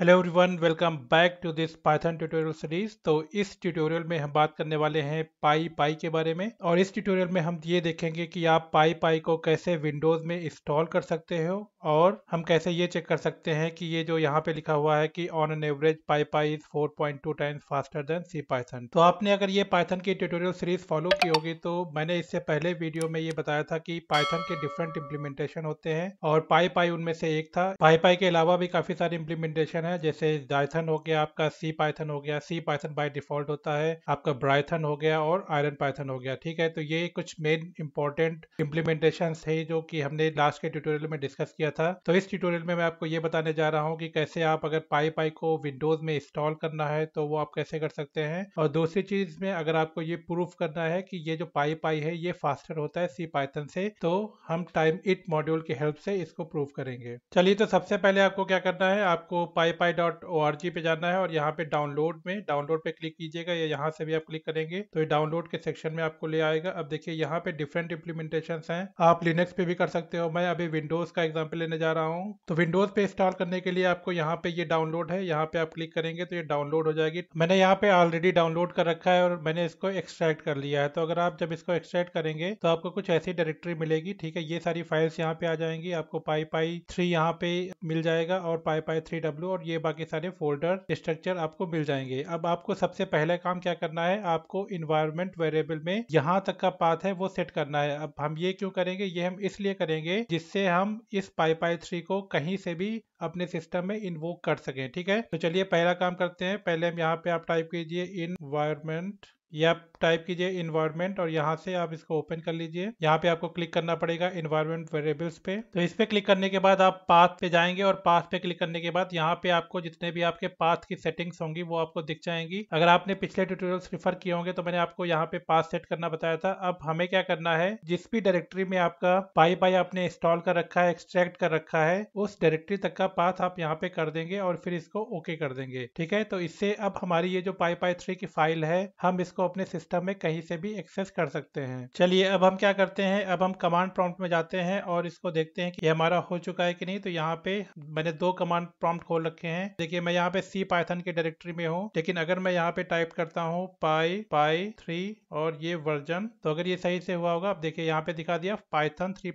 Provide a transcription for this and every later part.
hello everyone welcome back to this Python tutorial series तो इस tutorial में हम बात करने वाले हैं पाई पाई के बारे में और इस ट्यूटोरियल में हम ये देखेंगे कि आप पाई पाई को कैसे विंडोज में इंस्टॉल कर सकते हो और हम कैसे ये चेक कर सकते हैं कि ये जो यहाँ पे लिखा हुआ है कि on an average PyPy is four point two times faster than CPython तो आपने अगर ये पाइथन की ट्यूटोरियल सीरीज फॉलो की होगी तो मैंने इससे पहले वीडियो में ये बताया था कि पाइथन के डिफरेंट इम्प्लीमेंटेशन होते हैं और पाई पाई उनमें से एक था पाई पाई के अलावा भी काफी सारे इम्प्लीमेंटेशन है जैसे डायथन हो गया आपका सी पाइथन हो गया सी पाइथन बाय डिफॉल्ट होता है आपका ब्राइथन हो गया और आयरन पाइथन हो गया ठीक है तो ये कुछ मेन इंपॉर्टेंट इम्प्लीमेंटेशन है जो कि हमने लास्ट के ट्यूटोरियल में डिस्कस किया था तो इस ट्यूटोरियल में मैं आपको ये बताने जा रहा हूँ कि कैसे आप अगर पाई पाई को विंडोज में इंस्टॉल करना है तो वो आप कैसे कर सकते हैं और दूसरी चीज में अगर आपको ये प्रूफ करना है कि ये जो पाई पाई है ये फास्टर होता है सी पाइथन से तो हम टाइम इट मॉड्यूल की हेल्प से इसको प्रूफ करेंगे चलिए तो सबसे पहले आपको क्या करना है आपको पाई Pie dot O R G पे जाना है और यहाँ पे डाउनलोड में डाउनलोड पे क्लिक कीजिएगा या यहाँ से भी आप क्लिक करेंगे तो ये डाउनलोड के सेक्शन में आपको ले आएगा अब देखिए यहाँ पे डिफरेंट इम्प्लीमेंटेशन हैं आप लिनक्स पे भी कर सकते हो मैं अभी विंडोज का एग्जाम्पल लेने जा रहा हूँ तो विंडोज पे इंस्टॉल करने के लिए आपको यहाँ पे ये डाउनलोड है यहाँ पे आप क्लिक करेंगे तो ये डाउनलोड हो जाएगी मैंने यहाँ पे ऑलरेडी डाउनलोड कर रखा है और मैंने इसको एक्सट्रैक्ट कर लिया है तो अगर आप जब इसको एक्सट्रैक्ट करेंगे तो आपको कुछ ऐसी डायरेक्टरी मिलेगी ठीक है ये सारी फाइल्स यहाँ पे आ जाएंगी आपको पाई पाई थ्री यहाँ पे मिल जाएगा और पाई पाई थ्री डब्ल्यू और और ये बाकी सारे फोल्डर स्ट्रक्चर आपको मिल जाएंगे अब आपको सबसे पहले काम क्या करना है आपको इन्वायरमेंट वेरिएबल में यहाँ तक का पाथ है वो सेट करना है अब हम ये क्यों करेंगे ये हम इसलिए करेंगे जिससे हम इस पाईपाई थ्री को कहीं से भी अपने सिस्टम में इन्वोक कर सकें ठीक है तो चलिए पहला काम करते हैं पहले हम यहाँ पे आप टाइप कीजिए इन्वायरमेंट ये आप टाइप कीजिए इन्वायरमेंट और यहाँ से आप इसको ओपन कर लीजिए यहाँ पे आपको क्लिक करना पड़ेगा इन्वायरमेंट वेरिएबल्स पे तो इस पे क्लिक करने के बाद आप पाथ पे जाएंगे और पाथ पे क्लिक करने के बाद यहाँ पे आपको जितने भी आपके पाथ की सेटिंग्स होंगी वो आपको दिख जाएंगी अगर आपने पिछले ट्यूटोरियल्स रिफर किए होंगे तो मैंने आपको यहाँ पे पाथ सेट करना बताया था अब हमें क्या करना है जिस भी डायरेक्टरी में आपका पाई पाई आपने इंस्टॉल कर रखा है एक्सट्रैक्ट कर रखा है उस डायरेक्टरी तक का पाथ आप यहाँ पे कर देंगे और फिर इसको ओके कर देंगे ठीक है तो इससे अब हमारी ये जो पाई पाई थ्री की फाइल है हम इसको उसको अपने सिस्टम में कहीं से भी एक्सेस कर सकते हैं चलिए अब हम क्या करते हैं अब हम कमांड प्रॉम्प्ट में जाते हैं और इसको देखते हैं कि हमारा हो चुका है कि नहीं तो यहाँ पे मैंने दो कमांड प्रॉम्प्ट खोल रखे हैं देखिए मैं यहाँ पे सी पाइथन की डायरेक्टरी में हूँ लेकिन अगर मैं यहाँ पे टाइप करता हूँ पाई पाई थ्री और ये वर्जन तो अगर ये सही से हुआ होगा अब देखिये यहाँ पे दिखा दिया पाइथन थ्री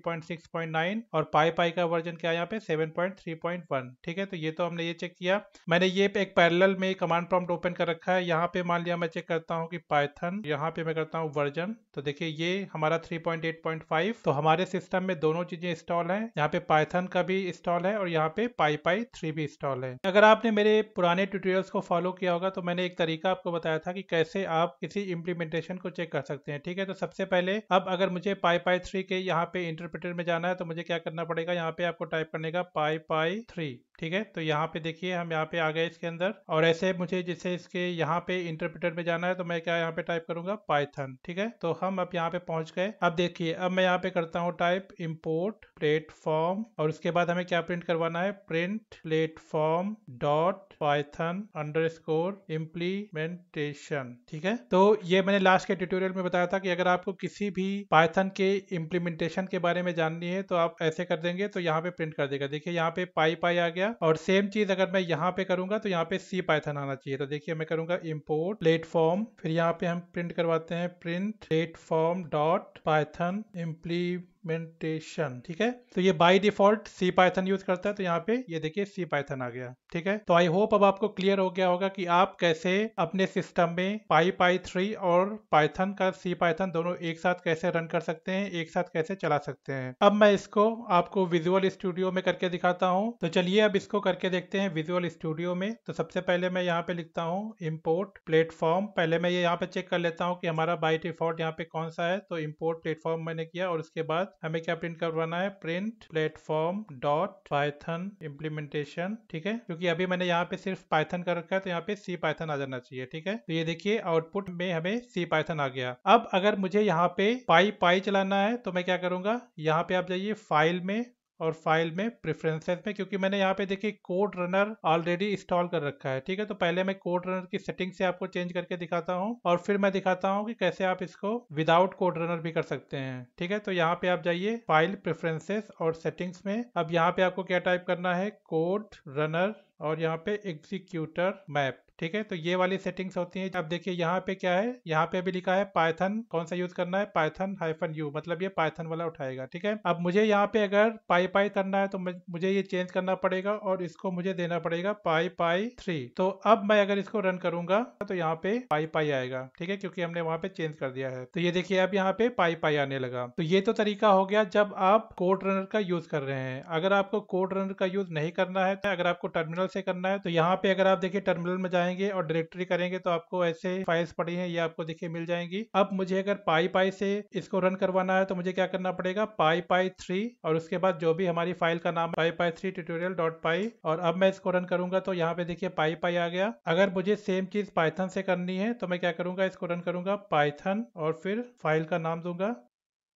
और पाई पाई का वर्जन क्या है यहाँ पे 7.3.1 ठीक है तो ये तो हमने ये चेक किया मैंने ये एक पैरेलल में कमांड प्रॉम्प्ट ओपन कर रखा है यहाँ पे मान लिया मैं चेक करता हूँ कि पाइथन यहाँ पे मैं करता हूँ वर्जन तो देखिए ये हमारा 3.8.5 तो हमारे सिस्टम में दोनों चीजें इंस्टॉल है यहाँ पे पाइथन का भी इंस्टॉल है और यहाँ पे पाई पाई थ्री भी इंस्टॉल है अगर आपने मेरे पुराने ट्यूटोरियल्स को फॉलो किया होगा तो मैंने एक तरीका आपको बताया था कि कैसे आप किसी इम्प्लीमेंटेशन को चेक कर सकते हैं ठीक है तो सबसे पहले अब अगर मुझे पाई पाई थ्री के यहाँ पे इंटरप्रेटर में जाना है तो मुझे क्या करना पड़ेगा यहाँ पे आपको टाइप करने का पाई पाई थ्री ठीक है तो यहाँ पे देखिए हम यहाँ पे आ गए इसके अंदर और ऐसे मुझे जैसे इसके यहाँ पे इंटरप्रेटर में जाना है तो मैं क्या यहाँ पे टाइप करूंगा पाइथन ठीक है तो हम अब यहाँ पे पहुंच गए अब देखिए अब मैं यहाँ पे करता हूँ टाइप इम्पोर्ट प्लेटफॉर्म और उसके बाद हमें क्या प्रिंट करवाना है print platform dot Python underscore implementation ठीक है तो ये मैंने लास्ट के ट्यूटोरियल में बताया था कि अगर आपको किसी भी पाइथन के इम्प्लीमेंटेशन के बारे में जाननी है तो आप ऐसे कर देंगे तो यहाँ पे प्रिंट कर देगा देखिए यहाँ पे पाई पाई आ गया और सेम चीज अगर मैं यहाँ पे करूंगा तो यहाँ पे सी पाइथन आना चाहिए तो देखिए मैं करूंगा इम्पोर्ट प्लेटफॉर्म फिर यहाँ पे हम प्रिंट करवाते हैं print platform dot Python imple implementation ठीक है तो ये by default CPython use करता है तो यहाँ पे ये देखिए सी पाइथन आ गया ठीक है तो आई होप अब आपको क्लियर हो गया होगा कि आप कैसे अपने सिस्टम में पाई पाई थ्री और पाइथन का सी पाइथन दोनों एक साथ कैसे रन कर सकते हैं एक साथ कैसे चला सकते हैं अब मैं इसको आपको विजुअल स्टूडियो में करके दिखाता हूँ तो चलिए अब इसको करके देखते हैं विजुअल स्टूडियो में तो सबसे पहले मैं यहाँ पे लिखता हूँ इम्पोर्ट प्लेटफॉर्म पहले मैं ये यहाँ पे चेक कर लेता हूँ कि हमारा बाई डिफॉल्ट यहाँ पे कौन सा है तो इम्पोर्ट प्लेटफॉर्म मैंने किया और उसके बाद हमें क्या प्रिंट करवाना है print platform dot Python implementation ठीक है क्योंकि अभी मैंने यहाँ पे सिर्फ पाइथन कर रखा है तो यहाँ पे सी पाइथन आ जाना चाहिए ठीक है तो ये देखिए आउटपुट में हमें सी पाइथन आ गया अब अगर मुझे यहाँ पे पाई पाई चलाना है तो मैं क्या करूंगा यहाँ पे आप जाइए फाइल में और फाइल में प्रेफरेंसेस में क्योंकि मैंने यहाँ पे देखिए कोड रनर ऑलरेडी इंस्टॉल कर रखा है ठीक है तो पहले मैं कोड रनर की सेटिंग से आपको चेंज करके दिखाता हूँ और फिर मैं दिखाता हूँ कि कैसे आप इसको विदाउट कोड रनर भी कर सकते हैं ठीक है तो यहाँ पे आप जाइए फाइल प्रेफरेंसेस और सेटिंग्स में अब यहाँ पे आपको क्या टाइप करना है कोड रनर और यहाँ पे एग्जीक्यूटर मैप ठीक है तो ये वाली सेटिंग्स होती हैं अब देखिए यहाँ पे क्या है यहाँ पे अभी लिखा है पाइथन कौन सा यूज करना है पाइथन हाइफन यू मतलब ये पाइथन वाला उठाएगा ठीक है अब मुझे यहाँ पे अगर पाई पाई करना है तो मुझे ये चेंज करना पड़ेगा और इसको मुझे देना पड़ेगा पाई पाई थ्री तो अब मैं अगर इसको रन करूंगा तो यहाँ पे पाई पाई आएगा ठीक है क्योंकि हमने वहाँ पे चेंज कर दिया है तो ये देखिए अब यहाँ पे पाई पाई आने लगा तो ये तो तरीका हो गया जब आप कोड रनर का यूज कर रहे हैं अगर आपको कोड रनर का यूज नहीं करना है अगर आपको टर्मिनल से करना है तो यहाँ पे अगर आप देखिए टर्मिनल में जाए जाएंगे और डायरेक्टरी करेंगे तो आपको ऐसे फाइल्स पड़ी हैं ये आपको देखिए मिल जाएंगी अब मुझे अगर पाई पाई से इसको रन करवाना है तो मुझे क्या करना पड़ेगा पाई पाई थ्री और उसके बाद जो भी हमारी फाइल का नाम PyPy three tutorial dot py और अब मैं इसको रन करूंगा तो यहाँ पे देखिए पाई पाई आ गया अगर मुझे सेम चीज पाइथन से करनी है तो मैं क्या करूंगा इसको रन करूंगा पाइथन और फिर फाइल का नाम दूंगा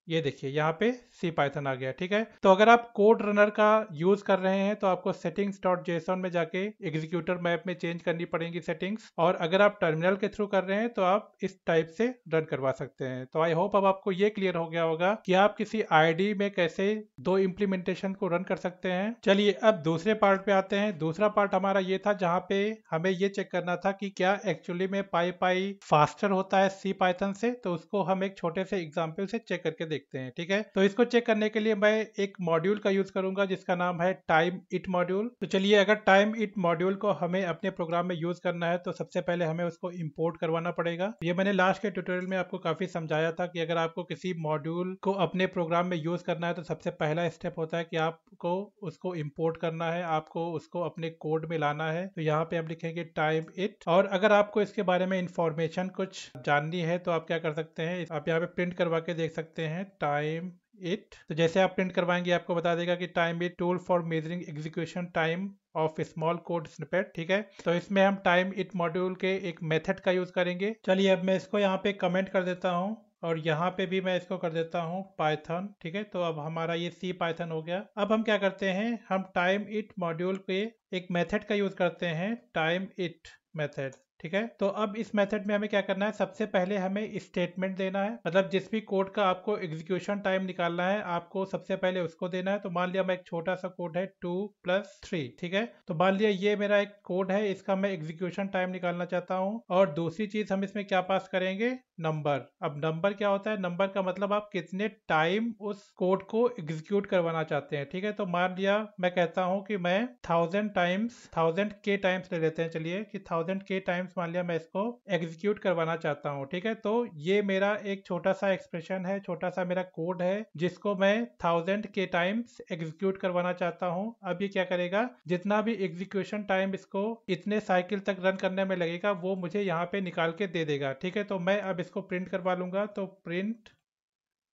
ये देखिए यहाँ पे सी पाइथन आ गया ठीक है तो अगर आप कोड रनर का यूज कर रहे हैं तो आपको सेटिंग्स डॉट जेसन में जाके एग्जीक्यूटर मैप में चेंज करनी पड़ेगी सेटिंग्स और अगर आप टर्मिनल के थ्रू कर रहे हैं तो आप इस टाइप से रन करवा सकते हैं तो आई होप अब आपको ये क्लियर हो गया होगा कि आप किसी आईडी में कैसे दो इम्प्लीमेंटेशन को रन कर सकते हैं चलिए अब दूसरे पार्ट पे आते हैं दूसरा पार्ट हमारा ये था जहाँ पे हमें ये चेक करना था कि क्या एक्चुअली में पाई पाई फास्टर होता है सी पाइथन से तो उसको हम एक छोटे से एग्जाम्पल से चेक करके देखें देखते हैं ठीक है तो इसको चेक करने के लिए मैं एक मॉड्यूल का यूज करूंगा जिसका नाम है टाइम इट मॉड्यूल तो चलिए अगर टाइम इट मॉड्यूल को हमें अपने प्रोग्राम में यूज करना है तो सबसे पहले हमें उसको इम्पोर्ट करवाना पड़ेगा ये मैंने लास्ट के ट्यूटोरियल में आपको काफी समझाया था कि अगर आपको किसी मॉड्यूल को अपने प्रोग्राम में यूज करना है तो सबसे पहला स्टेप होता है कि आपको उसको इम्पोर्ट करना है आपको उसको अपने कोड में लाना है तो यहाँ पे आप लिखेंगे टाइम इट और अगर आपको इसके बारे में इंफॉर्मेशन कुछ जाननी है तो आप क्या कर सकते हैं आप यहाँ पे प्रिंट करवा के देख सकते हैं टाइम इट तो जैसे आप प्रिंट करवाएंगे आपको बता देगा कि timeit tool for measuring execution time of small code snippet ठीक है तो इसमें हम टाइम इट मॉड्यूल के एक मेथड का यूज करेंगे चलिए अब मैं इसको यहाँ पे कमेंट कर देता हूँ और यहाँ पे भी मैं इसको कर देता हूँ पाइथन ठीक है तो अब हमारा ये सी पाइथन हो गया अब हम क्या करते हैं हम टाइम इट मॉड्यूल के एक मेथड का यूज करते हैं टाइम इट मेथड ठीक है तो अब इस मेथड में हमें क्या करना है सबसे पहले हमें स्टेटमेंट देना है मतलब जिस भी कोड का आपको एग्जीक्यूशन टाइम निकालना है आपको सबसे पहले उसको देना है तो मान लिया मैं एक छोटा सा कोड है टू प्लस थ्री ठीक है तो मान लिया ये मेरा एक कोड है इसका मैं एग्जीक्यूशन टाइम निकालना चाहता हूँ और दूसरी चीज हम इसमें क्या पास करेंगे नंबर अब नंबर क्या होता है नंबर का मतलब आप कितने टाइम उस कोड को एग्जीक्यूट करवाना चाहते हैं ठीक है तो मान लिया मैं कहता हूं कि मैं थाउजेंड टाइम्स थाउजेंड के टाइम्स ले लेते हैं चलिए कि थाउजेंड के टाइम्स मान लिया मैं इसको एग्जीक्यूट करवाना चाहता हूँ ठीक है तो ये मेरा एक छोटा सा एक्सप्रेशन है छोटा सा मेरा कोड है जिसको मैं थाउजेंड के टाइम्स एग्जीक्यूट करवाना चाहता हूँ अब ये क्या करेगा जितना भी एग्जीक्यूशन टाइम इसको इतने साइकिल तक रन करने में लगेगा वो मुझे यहाँ पे निकाल के दे देगा ठीक है तो मैं अब इसको प्रिंट करवा लूँगा तो प्रिंट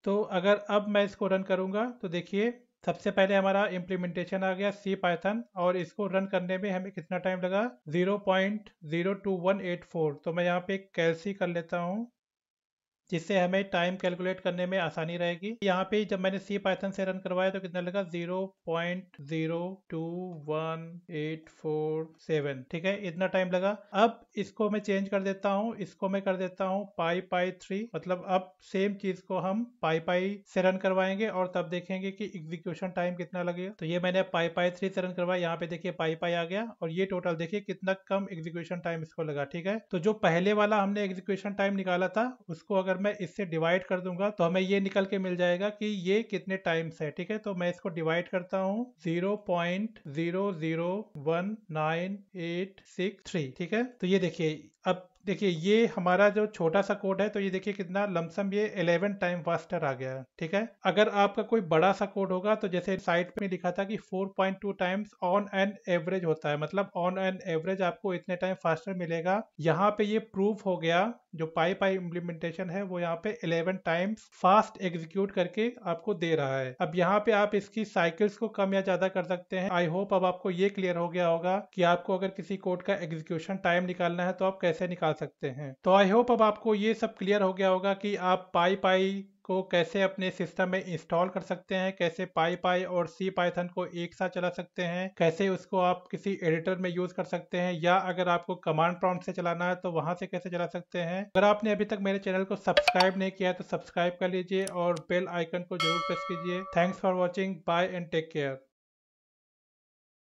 तो अगर अब मैं इसको रन करूँगा तो देखिए सबसे पहले हमारा इम्प्लीमेंटेशन आ गया सी पाइथन और इसको रन करने में हमें कितना टाइम लगा 0.02184 तो मैं यहाँ पे कैलसी कर लेता हूँ जिससे हमें टाइम कैलकुलेट करने में आसानी रहेगी यहाँ पे जब मैंने सी पाइथन से रन करवाया तो कितना लगा zero point zero two one eight four seven ठीक है इतना टाइम लगा अब इसको मैं चेंज कर देता हूँ इसको मैं कर देता हूँ पाई पाई थ्री मतलब अब सेम चीज को हम पाई पाई से रन करवाएंगे और तब देखेंगे कि एग्जीक्यूशन टाइम कितना लगेगा तो ये मैंने पाई पाई थ्री से रन करवाया यहाँ पे देखिए पाई पाई आ गया और ये टोटल देखिए कितना कम एग्जीक्यूशन टाइम इसको लगा ठीक है तो जो पहले वाला हमने एग्जीक्यूशन टाइम निकाला था उसको अगर अगर मैं इससे डिवाइड कर दूंगा तो हमें ये निकल के मिल जाएगा कि ये कितने टाइम्स है ठीक है तो मैं इसको डिवाइड करता हूँ zero point zero zero one nine eight six three ठीक है तो ये देखिए अब देखिए ये हमारा जो छोटा सा कोड है तो ये देखिए कितना लमसम ये 11 टाइम फास्टर आ गया ठीक है अगर आपका कोई बड़ा सा कोड होगा तो जैसे साइट पे लिखा था कि 4.2 टाइम्स ऑन एन एवरेज होता है मतलब ऑन एन एवरेज आपको इतने टाइम फास्टर मिलेगा यहाँ पे ये प्रूफ हो गया जो पाई पाई इम्प्लीमेंटेशन है वो यहाँ पे इलेवन टाइम्स फास्ट एग्जीक्यूट करके आपको दे रहा है अब यहाँ पे आप इसकी साइकिल्स को कम या ज्यादा कर सकते हैं आई होप अब आपको ये क्लियर हो गया होगा कि आपको अगर किसी कोड का एग्जीक्यूशन टाइम निकालना है तो आप कैसे कैसे निकाल सकते हैं तो आई होप अब आपको ये सब क्लियर हो गया होगा कि आप पाई पाई को कैसे अपने सिस्टम में इंस्टॉल कर सकते हैं कैसे पाई पाई और सी पाइथन को एक साथ चला सकते हैं कैसे उसको आप किसी एडिटर में यूज कर सकते हैं या अगर आपको कमांड प्रॉम्प्ट से चलाना है तो वहां से कैसे चला सकते हैं अगर आपने अभी तक मेरे चैनल को सब्सक्राइब नहीं किया है तो सब्सक्राइब कर लीजिए और बेल आइकन को जरूर प्रेस कीजिए thanks for watching bye and take care